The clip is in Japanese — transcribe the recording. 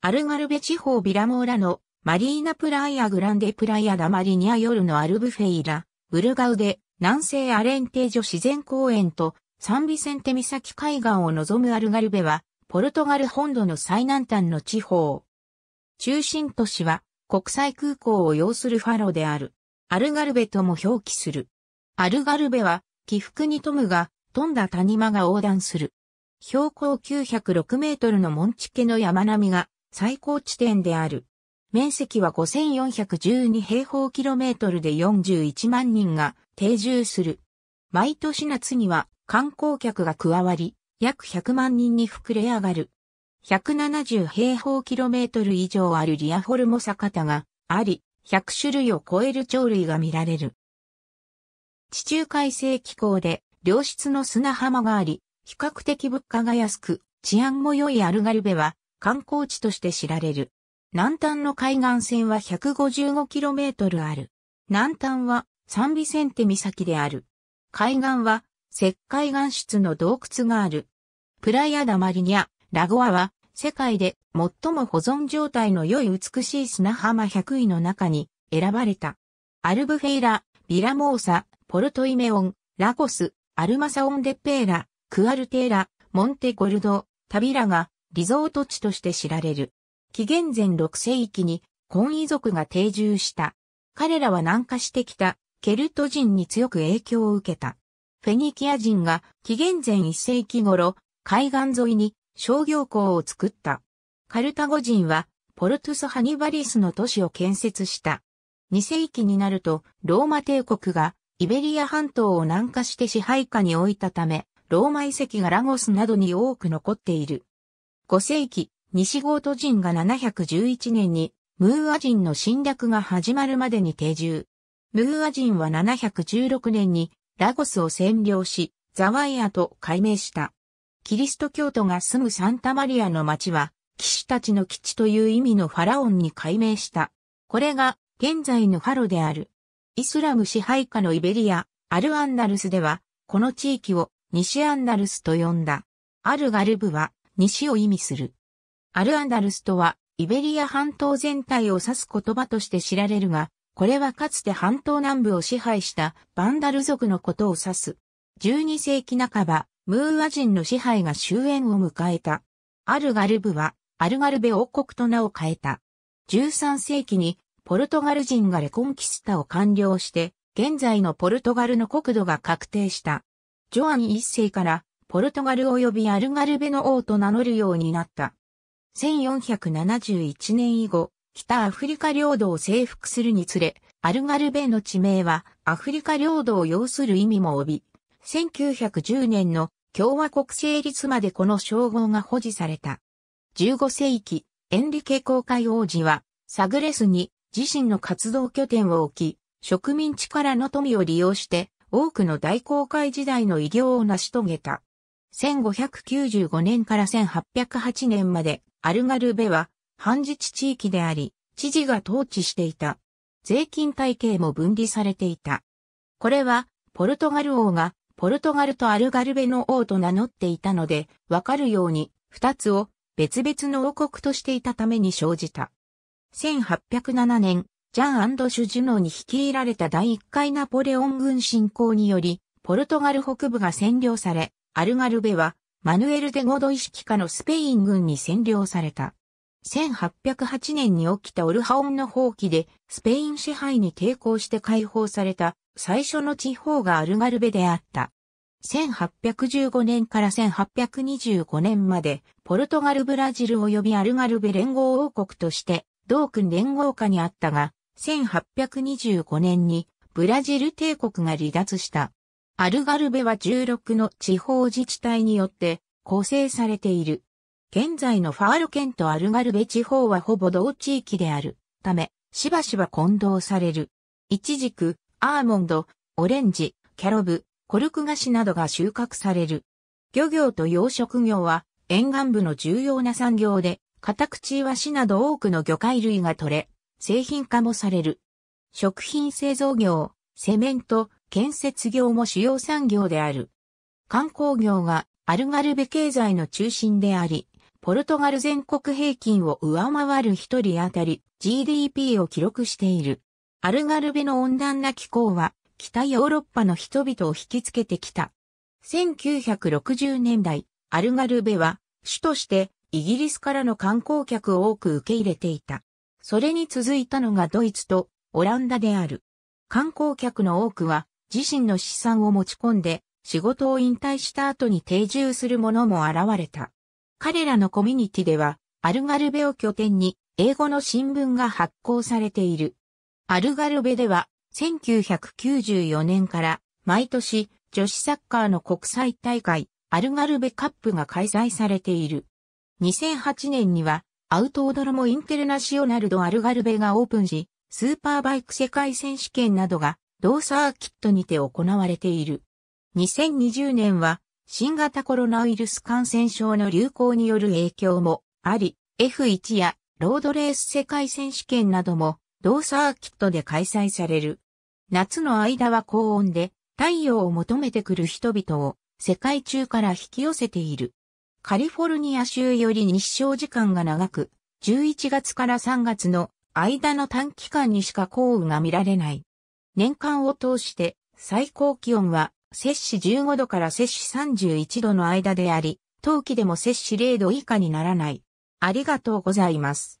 アルガルベ地方ビラモーラのマリーナプライアグランデプライアダマリニア夜のアルブフェイラ、ブルガウで南西アレンテージョ自然公園とサンビセンテ岬海岸を望むアルガルベはポルトガル本土の最南端の地方。中心都市は国際空港を要するファロである。アルガルベとも表記する。アルガルベは起伏に富むが富んだ谷間が横断する。標高906メートルのモンチケの山並みが最高地点である。面積は5412平方キロメートルで41万人が定住する。毎年夏には観光客が加わり、約100万人に膨れ上がる。170平方キロメートル以上あるリアホルモサカタがあり、100種類を超える鳥類が見られる。地中海性気候で良質の砂浜があり、比較的物価が安く、治安も良いアルガルベは観光地として知られる。南端の海岸線は 155km ある。南端はサンビセンテ岬である。海岸は石灰岩質の洞窟がある。プライアダマリニア、ラゴアは世界で最も保存状態の良い美しい砂浜100位の中に選ばれた。アルブフェイラ、ビラモーサ、ポルトイメオン、ラゴス、アルマサオンデペーラ、クアルテーラ、モンテゴルド、タビラがリゾート地として知られる。紀元前6世紀に、コン遺族が定住した。彼らは南下してきた、ケルト人に強く影響を受けた。フェニキア人が紀元前1世紀頃、海岸沿いに商業港を作った。カルタゴ人は、ポルトゥス・ハニバリスの都市を建設した。2世紀になると、ローマ帝国がイベリア半島を南下して支配下に置いたため、ローマ遺跡がラゴスなどに多く残っている。5世紀、西ゴート人が711年に、ムーア人の侵略が始まるまでに定住。ムーア人は716年に、ラゴスを占領し、ザワイアと改名した。キリスト教徒が住むサンタマリアの町は、騎士たちの基地という意味のファラオンに改名した。これが、現在のファロである。イスラム支配下のイベリア、アルアンダルスでは、この地域を西アンダルスと呼んだ。アルガルブは西を意味する。アルアンダルスとは、イベリア半島全体を指す言葉として知られるが、これはかつて半島南部を支配したバンダル族のことを指す。12世紀半ば、ムーア人の支配が終焉を迎えた。アルガルブは、アルガルベ王国と名を変えた。13世紀に、ポルトガル人がレコンキスタを完了して、現在のポルトガルの国土が確定した。ジョアン1世からポルトガル及びアルガルベの王と名乗るようになった。1471年以後、北アフリカ領土を征服するにつれ、アルガルベの地名はアフリカ領土を要する意味も帯び、1910年の共和国成立までこの称号が保持された。15世紀、エンリケ公会王子は、サグレスに自身の活動拠点を置き、植民地からの富を利用して、多くの大航海時代の偉業を成し遂げた。1595年から1808年まで、アルガルベは、半自治地域であり、知事が統治していた。税金体系も分離されていた。これは、ポルトガル王が、ポルトガルとアルガルベの王と名乗っていたので、わかるように、二つを別々の王国としていたために生じた。1807年、ジャンシュ・ジュノーに率いられた第1回ナポレオン軍侵攻により、ポルトガル北部が占領され、アルガルベは、マヌエル・デ・ゴド意識下のスペイン軍に占領された。1808年に起きたオルハオンの放棄で、スペイン支配に抵抗して解放された、最初の地方がアルガルベであった。1815年から1825年まで、ポルトガル・ブラジル及びアルガルベ連合王国として、同君連合下にあったが、1825年にブラジル帝国が離脱した。アルガルベは16の地方自治体によって構成されている。現在のファール県とアルガルベ地方はほぼ同地域であるため、しばしば混同される。イチジク、アーモンド、オレンジ、キャロブ、コルク菓子などが収穫される。漁業と養殖業は沿岸部の重要な産業で、カタクチイワシなど多くの魚介類が取れ、製品化もされる。食品製造業、セメント、建設業も主要産業である。観光業がアルガルベ経済の中心であり、ポルトガル全国平均を上回る一人当たり GDP を記録している。アルガルベの温暖な気候は北ヨーロッパの人々を引きつけてきた。1960年代、アルガルベは主としてイギリスからの観光客を多く受け入れていた。それに続いたのがドイツとオランダである。観光客の多くは自身の資産を持ち込んで、仕事を引退した後に定住する者も現れた。彼らのコミュニティでは、アルガルベを拠点に、英語の新聞が発行されている。アルガルベでは、1994年から毎年女子サッカーの国際大会アルガルベカップが開催されている。2008年にはアウトオドロモインテルナシオナルドアルガルベがオープンし、スーパーバイク世界選手権などが同サーキットにて行われている。2020年は新型コロナウイルス感染症の流行による影響もあり、F1 やロードレース世界選手権なども同サーキットで開催される。夏の間は高温で太陽を求めてくる人々を世界中から引き寄せている。カリフォルニア州より日照時間が長く、11月から3月の間の短期間にしか降雨が見られない。年間を通して最高気温は摂氏15度から摂氏31度の間であり、冬季でも摂氏0度以下にならない。ありがとうございます。